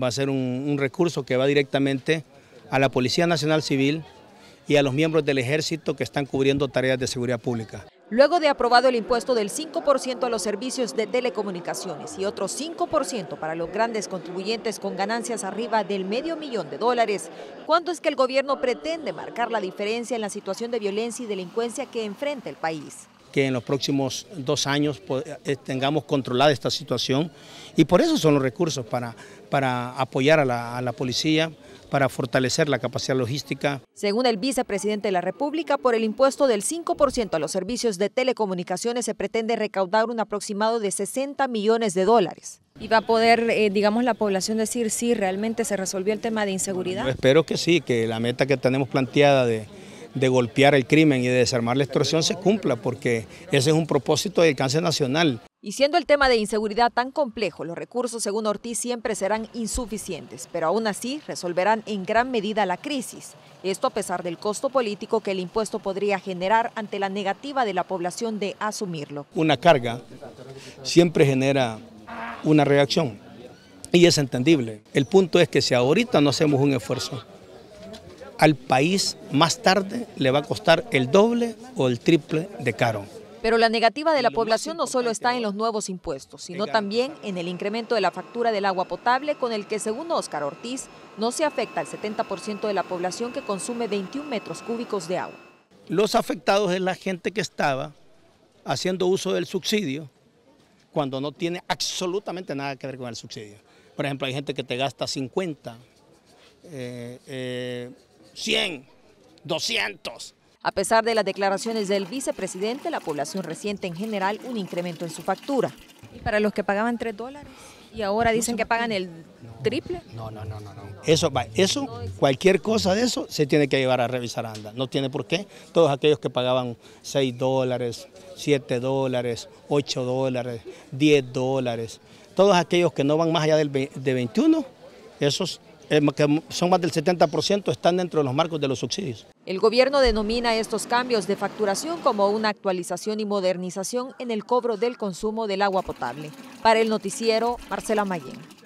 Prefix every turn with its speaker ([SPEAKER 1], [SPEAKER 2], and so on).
[SPEAKER 1] va a ser un, recurso que va directamente a la Policía Nacional Civil y a los miembros del ejército que están cubriendo tareas de seguridad pública.
[SPEAKER 2] Luego de aprobado el impuesto del 5% a los servicios de telecomunicaciones y otro 5% para los grandes contribuyentes con ganancias arriba del medio millón de dólares, ¿cuándo es que el gobierno pretende marcar la diferencia en la situación de violencia y delincuencia que enfrenta el país?
[SPEAKER 1] que en los próximos dos años eh, tengamos controlada esta situación y por eso son los recursos para, para apoyar a la, policía, para fortalecer la capacidad logística.
[SPEAKER 2] Según el vicepresidente de la República, por el impuesto del 5% a los servicios de telecomunicaciones se pretende recaudar un aproximado de 60 millones de dólares. ¿Y va a poder, eh, digamos, la población decir si realmente se resolvió el tema de inseguridad?
[SPEAKER 1] espero que sí, que la meta que tenemos planteada de de golpear el crimen y de desarmar la extorsión se cumpla, porque ese es un propósito de alcance nacional.
[SPEAKER 2] Y siendo el tema de inseguridad tan complejo, los recursos, según Ortiz, siempre serán insuficientes, pero aún así resolverán en gran medida la crisis. Esto a pesar del costo político que el impuesto podría generar ante la negativa de la población de asumirlo.
[SPEAKER 1] Una carga siempre genera una reacción y es entendible. El punto es que si ahorita no hacemos un esfuerzo al país más tarde le va a costar el doble o el triple de caro.
[SPEAKER 2] Pero la negativa de la población no solo está en los nuevos impuestos, sino también en el incremento de la factura del agua potable, con el que, según Óscar Ortiz, no se afecta al 70% de la población que consume 21 metros cúbicos de agua.
[SPEAKER 1] Los afectados es la gente que estaba haciendo uso del subsidio cuando no tiene absolutamente nada que ver con el subsidio. Por ejemplo, hay gente que te gasta 50, 100,
[SPEAKER 2] 200. A pesar de las declaraciones del vicepresidente, la población reciente en general un incremento en su factura. ¿Y para los que pagaban 3 dólares? ¿Y ahora dicen que pagan el triple? No, no, no, no. no.
[SPEAKER 1] Eso, eso, cualquier cosa de eso se tiene que llevar a revisar ANDA. No tiene por qué. Todos aquellos que pagaban 6 dólares, 7 dólares, 8 dólares, 10 dólares, todos aquellos que no van más allá del, de 21, esos eh, que son más del 70%, están dentro de los marcos de los subsidios.
[SPEAKER 2] El gobierno denomina estos cambios de facturación como una actualización y modernización en el cobro del consumo del agua potable. Para el noticiero, Marcela Mayén.